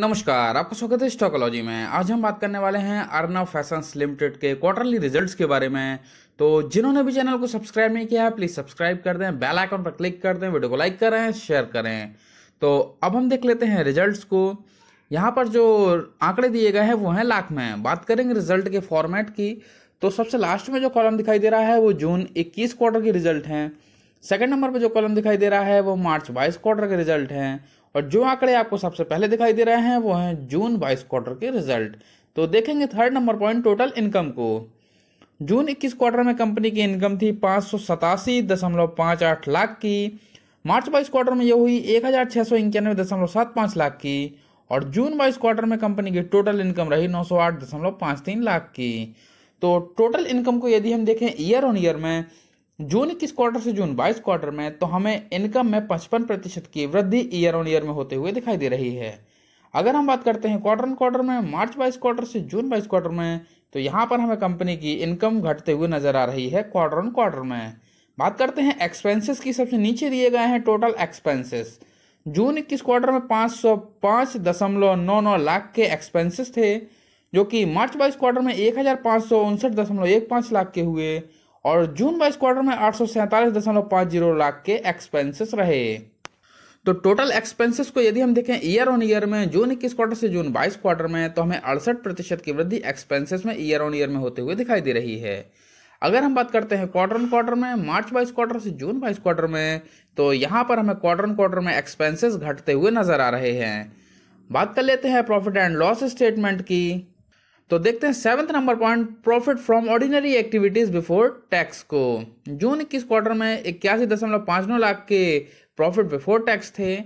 नमस्कार आपका स्वागत है स्टॉकोलॉजी में आज हम बात करने वाले हैं अर्नव फैशंस लिमिटेड के क्वार्टरली रिजल्ट्स के बारे में तो जिन्होंने भी चैनल को सब्सक्राइब नहीं किया है प्लीज़ सब्सक्राइब कर दें बेल आइकन पर क्लिक कर दें वीडियो को लाइक करें शेयर करें तो अब हम देख लेते हैं रिजल्ट को यहाँ पर जो आंकड़े दिए गए हैं वो हैं लाख में बात करेंगे रिजल्ट के फॉर्मेट की तो सबसे लास्ट में जो कॉलम दिखाई दे रहा है वो जून इक्कीस क्वार्टर के रिजल्ट हैं सेकंड नंबर पर जो कॉलम दिखाई दे रहा है वो मार्च बाईस क्वार्टर के रिजल्ट हैं और जो आंकड़े आपको सबसे पहले दिखाई दे रहे हैं वो हैं जून बाईस क्वार्टर के रिजल्ट तो देखेंगे third number point total income को जून इक्कीस क्वार्टर में कंपनी की इनकम थी पाँच लाख की मार्च बाईस क्वार्टर में यह हुई एक लाख की और जून बाईस क्वार्टर में कंपनी की टोटल इनकम रही नौ लाख की तो टोटल इनकम को यदि हम देखें ईयर ऑन ईयर में जून इक्कीस क्वार्टर से जून बाईस क्वार्टर में तो हमें इनकम में पचपन प्रतिशत की वृद्धि ईयर ऑन ईयर में होते हुए दिखाई दे रही है अगर हम बात करते हैं क्वार्टर क्वार्टर में मार्च बाईस क्वार्टर से जून बाईस क्वार्टर में तो यहाँ पर हमें कंपनी की इनकम घटते हुए नजर आ रही है क्वार्टर क्वार्टर में बात करते हैं एक्सपेंसेस की सबसे नीचे दिए गए हैं टोटल एक्सपेंसेस जून इक्कीस क्वार्टर में पाँच सौ पाँच दशमलव नौ नौ लाख के एक्सपेंसेस थे जो कि मार्च बाईस क्वार्टर में एक हज़ार पाँच सौ उनसठ दशमलव एक पाँच लाख के हुए और जून बाईस क्वार्टर में आठ लाख के एक्सपेंसेस रहे तो टोटल एक्सपेंसेस को यदि हम देखें ईयर ऑन ईयर में जून इक्कीस क्वार्टर से जून बाईस क्वार्टर में तो हमें अड़सठ प्रतिशत की वृद्धि एक्सपेंसेस में ईयर ऑन ईयर में होते हुए दिखाई दे रही है अगर हम बात करते हैं क्वार्टर ऑन क्वार्टर में मार्च बाईस क्वार्टर से जून बाईस क्वार्टर में तो यहाँ पर हमें क्वार्टर ऑन क्वार्टर में एक्सपेंसेस घटते हुए नजर आ रहे हैं बात कर लेते हैं प्रॉफिट एंड लॉस स्टेटमेंट की तो देखते हैं seventh number point profit from ordinary activities before tax को जून इक्कीस क्वार्टर में इक्यासी दशमलव पाँच नौ लाख के प्रॉफिट बिफोर टैक्स थे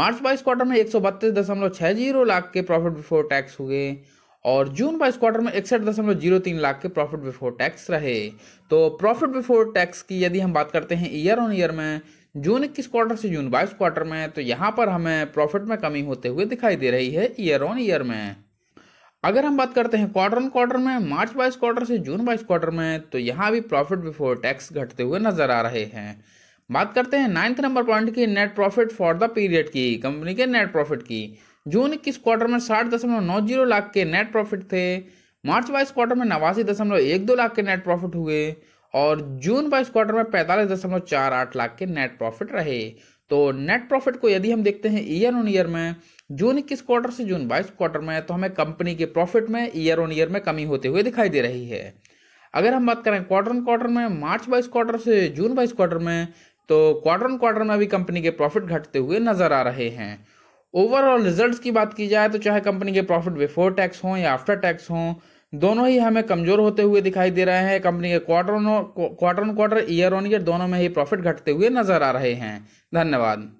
मार्च बाईस क्वार्टर में एक सौ बत्तीस दशमलव छः जीरो लाख के प्रॉफिट बिफोर टैक्स हुए और जून बाईस क्वार्टर में इकसठ दशमलव जीरो तीन लाख के प्रॉफिट बिफोर टैक्स रहे तो प्रॉफिट बिफोर टैक्स की यदि हम बात करते हैं ईयर ऑन ईयर में जून इक्कीस क्वार्टर से जून बाईस क्वार्टर में तो यहाँ पर हमें प्रॉफिट में कमी होते हुए दिखाई दे रही है ईयर ऑन ईयर में अगर हम बात करते हैं क्वार्टर ऑन क्वार्टर में मार्च बाईस क्वार्टर से जून बाईस क्वार्टर में तो यहाँ भी प्रॉफिट बिफोर टैक्स घटते हुए नजर आ रहे हैं बात करते हैं नाइन्थ नंबर पॉइंट की net profit for the period की कंपनी के नेट प्रॉफिट की जून इक्कीस क्वार्टर में साठ दशमलव नौ जीरो लाख के नेट प्रॉफिट थे मार्च बाईस क्वार्टर में नवासी दशमलव एक दो लाख के नेट प्रॉफिट हुए और जून बाईस क्वार्टर में पैंतालीस दशमलव चार आठ लाख के नेट प्रॉफिट रहे तो नेट प्रॉफिट को यदि हम देखते हैं ईयर ऑन ईयर में जून इक्कीस क्वार्टर से जून बाईस क्वार्टर में तो हमें कंपनी के प्रॉफिट में ईयर ऑन ईयर में कमी होते हुए दिखाई दे रही है अगर हम बात करें क्वार्टर ऑन क्वार्टर में मार्च बाईस क्वार्टर से जून बाईस क्वार्टर में तो क्वार्टर ऑन क्वार्टर में भी कंपनी के प्रॉफिट घटते हुए नजर आ रहे हैं ओवरऑल रिजल्ट्स की बात की जाए तो चाहे कंपनी के प्रॉफिट बिफोर टैक्स हों या आफ्टर टैक्स हों दोनों ही हमें कमजोर होते हुए दिखाई दे रहे हैं कंपनी के quarter quarter quarter year on year दोनों में ही प्रॉफिट घटते हुए नजर आ रहे हैं धन्यवाद